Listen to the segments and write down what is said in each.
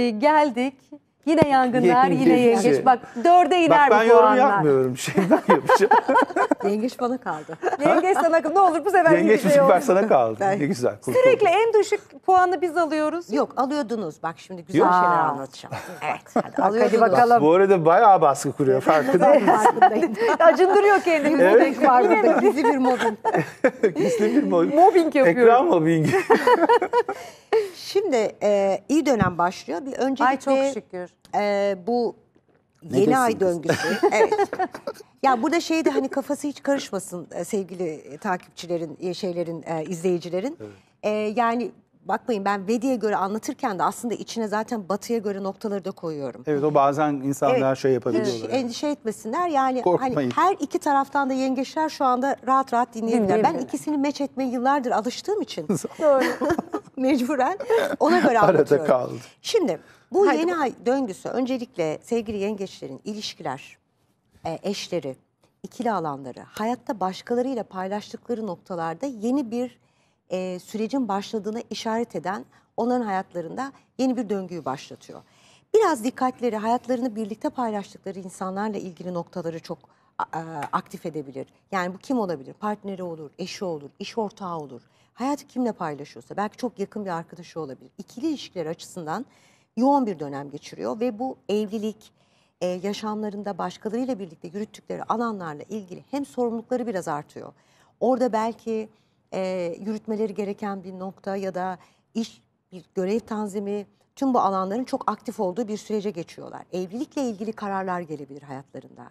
Ee, geldik. Yine yangınlar, Yengeç. yine yengeç. Bak dörde iner Bak ben bu yorum puanlar. yapmıyorum. Şeyden yapacağım. Yengeç bana kaldı. Yengeç sana ne olur bu sefer Yengeç bir şey ben sana kaldı. Ben- Ne güzel. kurtulduk. Sürekli en düşük puanı biz alıyoruz. Yok alıyordunuz. Bak şimdi güzel Yok. şeyler anlatacağım. Evet. Hadi, alıyordunuz. bakalım. Bu arada bayağı baskı kuruyor farkında mısın? Farkındayım. Acındırıyor kendini. Evet. Farkındayım. Bizi bir modun. Gizli bir mobbing. Mobbing yapıyor. Ekran mobbingi. Şimdi e, iyi dönem başlıyor. Bir öncelikle Ay çok şükür. E, bu yeni ay döngüsü. evet. Ya burada şey de hani kafası hiç karışmasın e, sevgili takipçilerin, e, şeylerin, e, izleyicilerin. Evet. E, yani bakmayın ben Vedi'ye göre anlatırken de aslında içine zaten Batı'ya göre noktaları da koyuyorum. Evet o bazen insanlar evet, şey yapabiliyorlar. Hiç endişe etmesinler yani hani Korkmayın. hani her iki taraftan da yengeçler şu anda rahat rahat dinleyebilirler. Ben ikisini meç etmeye yıllardır alıştığım için. Doğru. mecburen ona göre Arada kaldı. Şimdi bu Haydi yeni ay döngüsü öncelikle sevgili yengeçlerin ilişkiler, e, eşleri, ikili alanları, hayatta başkalarıyla paylaştıkları noktalarda yeni bir e, sürecin başladığına işaret eden onların hayatlarında yeni bir döngüyü başlatıyor. Biraz dikkatleri, hayatlarını birlikte paylaştıkları insanlarla ilgili noktaları çok aktif edebilir. Yani bu kim olabilir? Partneri olur, eşi olur, iş ortağı olur. Hayatı kimle paylaşıyorsa belki çok yakın bir arkadaşı olabilir. İkili ilişkiler açısından yoğun bir dönem geçiriyor ve bu evlilik e, yaşamlarında başkalarıyla birlikte yürüttükleri alanlarla ilgili hem sorumlulukları biraz artıyor. Orada belki e, yürütmeleri gereken bir nokta ya da iş bir görev tanzimi tüm bu alanların çok aktif olduğu bir sürece geçiyorlar. Evlilikle ilgili kararlar gelebilir hayatlarında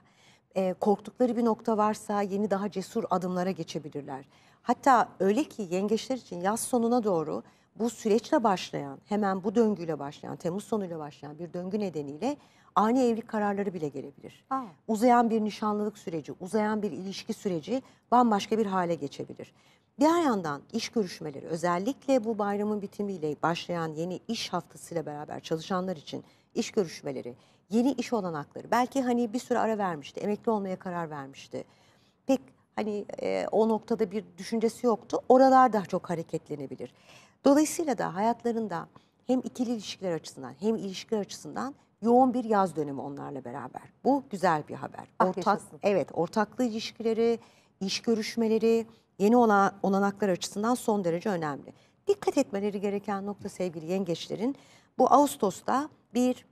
e, korktukları bir nokta varsa yeni daha cesur adımlara geçebilirler. Hatta öyle ki yengeçler için yaz sonuna doğru bu süreçle başlayan, hemen bu döngüyle başlayan, Temmuz sonuyla başlayan bir döngü nedeniyle ani evlilik kararları bile gelebilir. Aa. Uzayan bir nişanlılık süreci, uzayan bir ilişki süreci bambaşka bir hale geçebilir. Diğer yandan iş görüşmeleri özellikle bu bayramın bitimiyle başlayan yeni iş haftasıyla beraber çalışanlar için iş görüşmeleri yeni iş olanakları. Belki hani bir süre ara vermişti, emekli olmaya karar vermişti. Pek hani e, o noktada bir düşüncesi yoktu. Oralar daha çok hareketlenebilir. Dolayısıyla da hayatlarında hem ikili ilişkiler açısından hem ilişkiler açısından yoğun bir yaz dönemi onlarla beraber. Bu güzel bir haber. Ah, Ortak yaşasın. evet, ortaklı ilişkileri, iş görüşmeleri yeni olan olanaklar açısından son derece önemli. Dikkat etmeleri gereken nokta sevgili yengeçlerin bu Ağustos'ta bir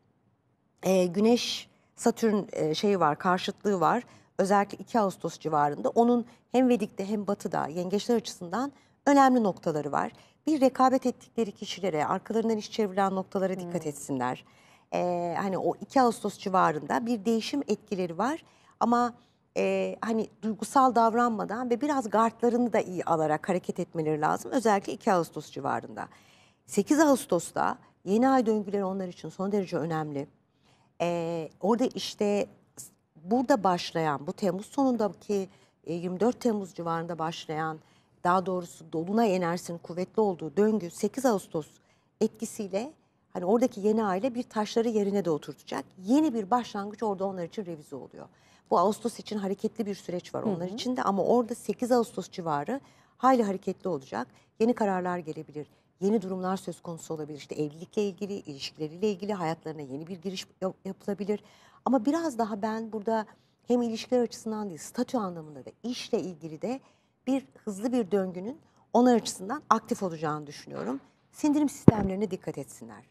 e, Güneş Satürn e, şeyi var, karşıtlığı var. Özellikle 2 Ağustos civarında onun hem Vedik'te hem Batı'da yengeçler açısından önemli noktaları var. Bir rekabet ettikleri kişilere, arkalarından iş çevrilen noktalara dikkat hmm. etsinler. E, hani o 2 Ağustos civarında bir değişim etkileri var ama e, hani duygusal davranmadan ve biraz gardlarını da iyi alarak hareket etmeleri lazım. Özellikle 2 Ağustos civarında. 8 Ağustos'ta yeni ay döngüleri onlar için son derece önemli. E, orada işte burada başlayan bu Temmuz sonundaki e, 24 Temmuz civarında başlayan daha doğrusu Dolunay enerjisinin kuvvetli olduğu döngü 8 Ağustos etkisiyle hani oradaki yeni aile bir taşları yerine de oturtacak. Yeni bir başlangıç orada onlar için revize oluyor. Bu Ağustos için hareketli bir süreç var onlar hı hı. için de ama orada 8 Ağustos civarı hayli hareketli olacak. Yeni kararlar gelebilir yeni durumlar söz konusu olabilir. İşte evlilikle ilgili, ilişkileriyle ilgili hayatlarına yeni bir giriş yapılabilir. Ama biraz daha ben burada hem ilişkiler açısından değil, statü anlamında da işle ilgili de bir hızlı bir döngünün onlar açısından aktif olacağını düşünüyorum. Sindirim sistemlerine dikkat etsinler.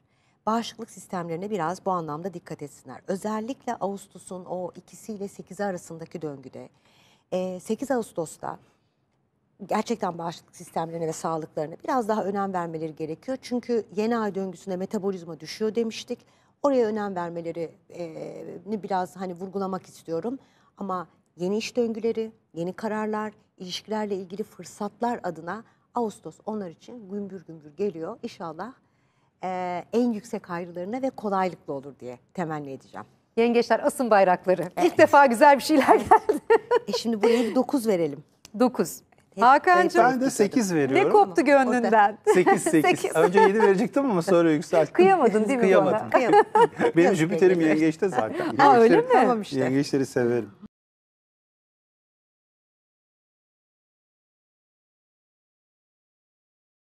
Bağışıklık sistemlerine biraz bu anlamda dikkat etsinler. Özellikle Ağustos'un o ikisiyle 8'i arasındaki döngüde 8 Ağustos'ta gerçekten bağışıklık sistemlerine ve sağlıklarına biraz daha önem vermeleri gerekiyor. Çünkü yeni ay döngüsünde metabolizma düşüyor demiştik. Oraya önem vermelerini biraz hani vurgulamak istiyorum. Ama yeni iş döngüleri, yeni kararlar, ilişkilerle ilgili fırsatlar adına Ağustos onlar için gümbür gümbür geliyor. İnşallah en yüksek hayırlarına ve kolaylıkla olur diye temenni edeceğim. Yengeçler asın bayrakları. Evet. İlk defa güzel bir şeyler geldi. e şimdi buraya bir 9 verelim. 9. Hakan'cığım ben de 8 veriyorum. Ne koptu gönlünden? 8 8. Önce 7 verecektim ama sonra yükselttim. Kıyamadın değil mi? Kıyamadım. Kıyamadım. Benim Jüpiter'im yengeçte zaten. Aa, öyle mi? Yengeçleri severim.